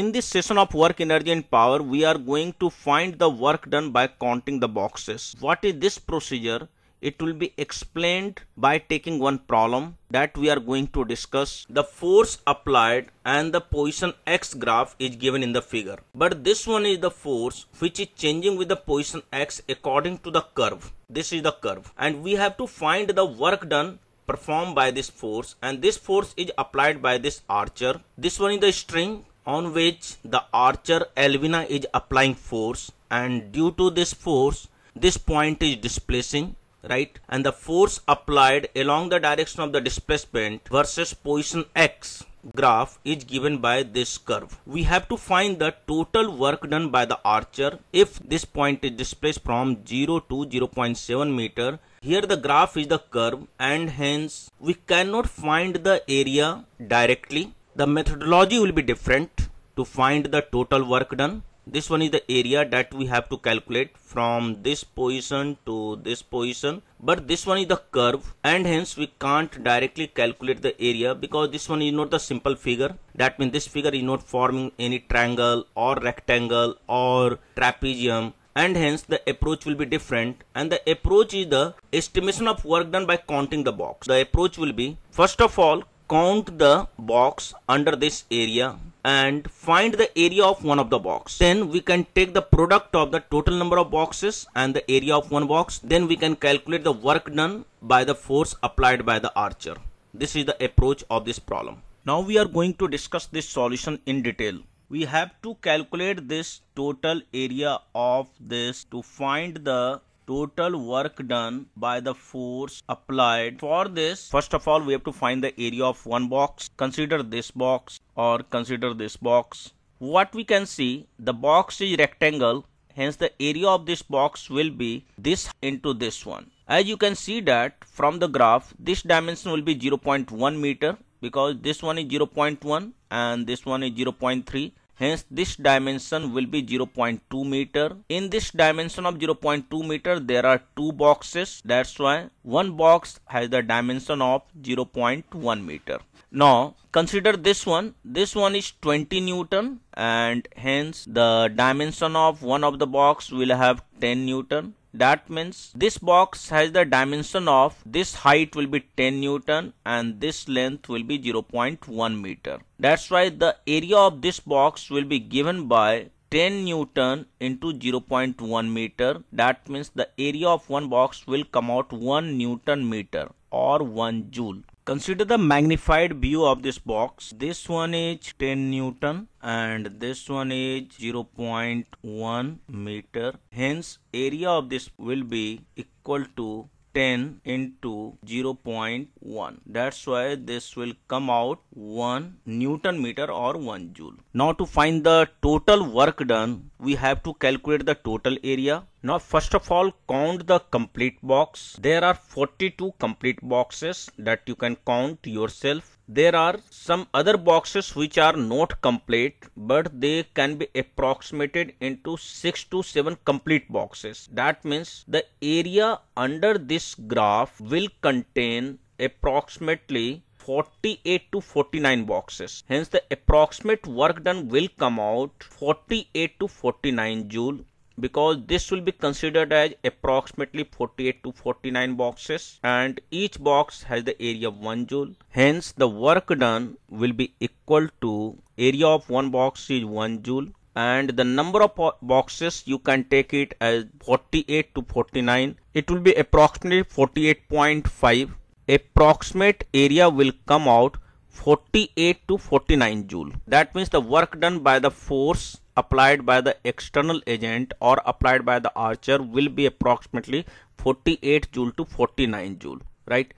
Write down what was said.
In this session of work energy and power we are going to find the work done by counting the boxes. What is this procedure? It will be explained by taking one problem that we are going to discuss. The force applied and the position x graph is given in the figure. But this one is the force which is changing with the position x according to the curve. This is the curve and we have to find the work done performed by this force and this force is applied by this archer. This one is the string on which the archer Elvina is applying force and due to this force this point is displacing right and the force applied along the direction of the displacement versus position x graph is given by this curve we have to find the total work done by the archer if this point is displaced from 0 to 0 0.7 meter here the graph is the curve and hence we cannot find the area directly the methodology will be different to find the total work done this one is the area that we have to calculate from this position to this position but this one is the curve and hence we can't directly calculate the area because this one is not the simple figure that means this figure is not forming any triangle or rectangle or trapezium and hence the approach will be different and the approach is the estimation of work done by counting the box the approach will be first of all count the box under this area and find the area of one of the box then we can take the product of the total number of boxes and the area of one box then we can calculate the work done by the force applied by the archer this is the approach of this problem now we are going to discuss this solution in detail we have to calculate this total area of this to find the total work done by the force applied. For this, first of all, we have to find the area of one box. Consider this box or consider this box. What we can see, the box is rectangle. Hence, the area of this box will be this into this one. As you can see that from the graph, this dimension will be 0.1 meter because this one is 0.1 and this one is 0.3 Hence this dimension will be 0.2 meter. In this dimension of 0.2 meter there are two boxes. That's why one box has the dimension of 0.1 meter. Now consider this one. This one is 20 Newton and hence the dimension of one of the box will have 10 Newton that means this box has the dimension of this height will be 10 newton and this length will be 0.1 meter that's why the area of this box will be given by 10 newton into 0.1 meter that means the area of one box will come out 1 newton meter or 1 joule Consider the magnified view of this box. This one is 10 Newton and this one is 0.1 meter. Hence area of this will be equal to 10 into 0.1 that's why this will come out 1 newton meter or 1 joule now to find the total work done we have to calculate the total area now first of all count the complete box there are 42 complete boxes that you can count yourself there are some other boxes which are not complete but they can be approximated into 6 to 7 complete boxes that means the area under this graph will contain approximately 48 to 49 boxes hence the approximate work done will come out 48 to 49 joule because this will be considered as approximately 48 to 49 boxes and each box has the area of 1 joule. Hence the work done will be equal to area of one box is 1 joule and the number of boxes you can take it as 48 to 49 it will be approximately 48.5 approximate area will come out 48 to 49 joule that means the work done by the force applied by the external agent or applied by the archer will be approximately 48 joule to 49 joule right